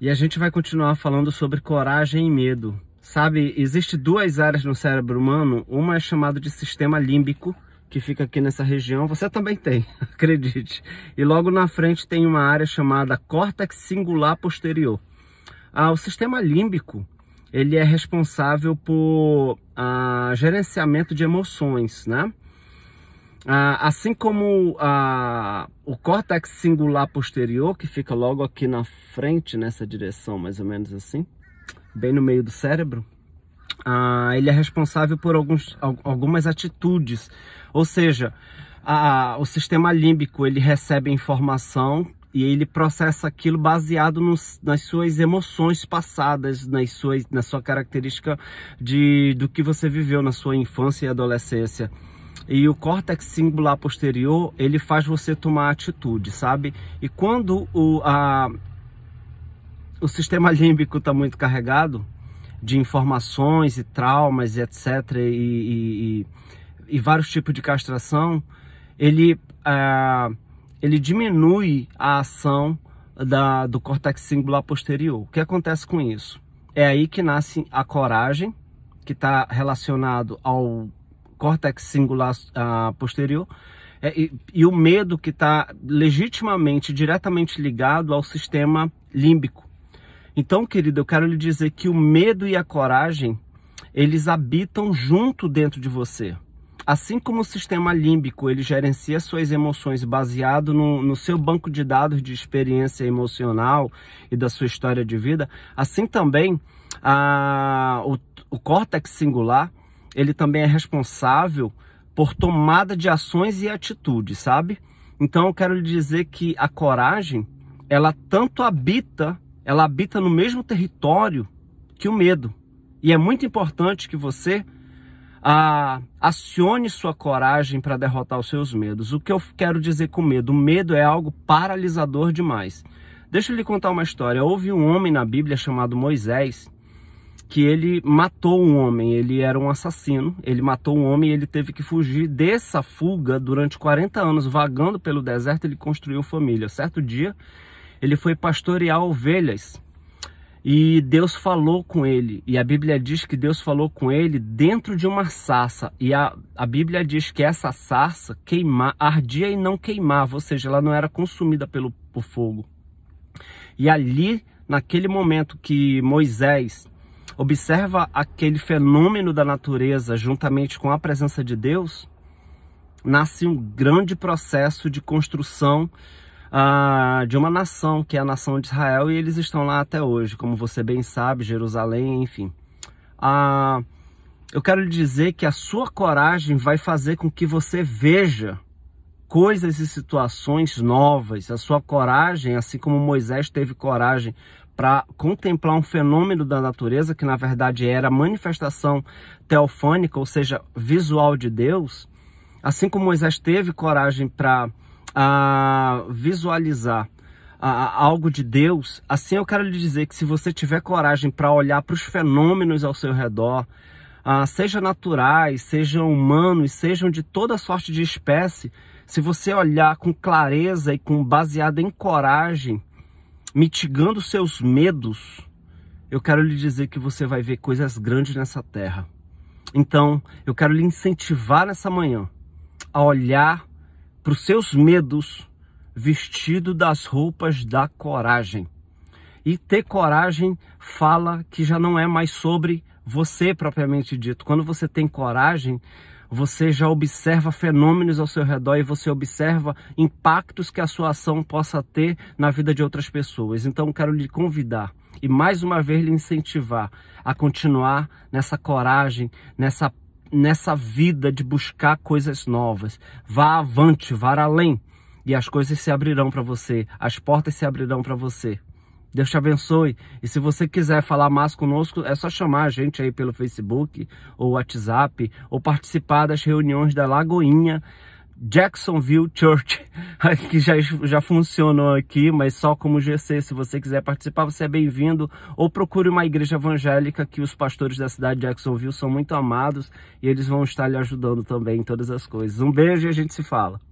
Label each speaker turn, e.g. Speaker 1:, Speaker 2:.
Speaker 1: E a gente vai continuar falando sobre coragem e medo. Sabe, existe duas áreas no cérebro humano, uma é chamada de sistema límbico, que fica aqui nessa região, você também tem, acredite. E logo na frente tem uma área chamada córtex singular posterior. Ah, o sistema límbico, ele é responsável por ah, gerenciamento de emoções, né? Ah, assim como ah, o córtex singular posterior, que fica logo aqui na frente, nessa direção, mais ou menos assim, bem no meio do cérebro, ah, ele é responsável por alguns, algumas atitudes. Ou seja, o sistema límbico ele recebe informação e ele processa aquilo baseado nos, nas suas emoções passadas, nas suas, na sua característica de, do que você viveu na sua infância e adolescência. E o córtex cingular posterior, ele faz você tomar atitude, sabe? E quando o, a, o sistema límbico está muito carregado de informações e traumas, e etc., e, e, e, vários tipos de castração, ele, a ele diminui a ação da, do córtex cingular posterior. O que acontece com isso? É aí que nasce a coragem, que está relacionado ao córtex singular uh, posterior, é, e, e, o medo que está legitimamente, diretamente ligado ao sistema límbico. Então, querido, eu quero lhe dizer que o medo e a coragem, eles habitam junto dentro de você. Assim como o sistema límbico, ele gerencia suas emoções baseado no, no seu banco de dados de experiência emocional e da sua história de vida, assim também a, ah, o, o córtex singular, ele também é responsável por tomada de ações e atitudes, sabe? Então eu quero lhe dizer que a coragem, ela tanto habita, ela habita no mesmo território que o medo. E é muito importante que você ah, acione sua coragem para derrotar os seus medos. O que eu quero dizer com medo? O medo é algo paralisador demais. Deixa eu lhe contar uma história. Houve um homem na Bíblia chamado Moisés que ele matou um homem, ele era um assassino, ele matou um homem e ele teve que fugir dessa fuga durante 40 anos, vagando pelo deserto, ele construiu família. Certo dia, ele foi pastorear ovelhas e Deus falou com ele, e a Bíblia diz que Deus falou com ele dentro de uma sarça, e a, a Bíblia diz que essa sarça queima, ardia e não queimava, ou seja, ela não era consumida pelo fogo. E ali, naquele momento que Moisés observa aquele fenômeno da natureza juntamente com a presença de Deus, nasce um grande processo de construção ah, de uma nação, que é a nação de Israel, e eles estão lá até hoje, como você bem sabe, Jerusalém, enfim. Ah, eu quero lhe dizer que a sua coragem vai fazer com que você veja coisas e situações novas, a sua coragem, assim como Moisés teve coragem para contemplar um fenômeno da natureza que na verdade era manifestação teofânica, ou seja, visual de Deus, assim como Moisés teve coragem para ah, visualizar a, ah, a algo de Deus, assim eu quero lhe dizer que se você tiver coragem para olhar para os fenômenos ao seu redor, a, ah, seja naturais, sejam humanos, sejam de toda sorte de espécie, se você olhar com clareza e com baseado em coragem, mitigando seus medos, eu quero lhe dizer que você vai ver coisas grandes nessa terra. Então, eu quero lhe incentivar nessa manhã a olhar para os seus medos vestido das roupas da coragem. E ter coragem fala que já não é mais sobre você propriamente dito. Quando você tem coragem, você já observa fenômenos ao seu redor e você observa impactos que a sua ação possa ter na vida de outras pessoas. Então, quero lhe convidar e mais uma vez lhe incentivar a continuar nessa coragem, nessa nessa vida de buscar coisas novas. Vá avante, vá além e as coisas se abrirão para você, as portas se abrirão para você. Deus te abençoe. E se você quiser falar mais conosco, é só chamar a gente aí pelo Facebook ou WhatsApp ou participar das reuniões da Lagoinha Jacksonville Church, que já, já funcionou aqui, mas só como GC. Se você quiser participar, você é bem-vindo. Ou procure uma igreja evangélica, que os pastores da cidade de Jacksonville são muito amados e eles vão estar lhe ajudando também em todas as coisas. Um beijo e a gente se fala.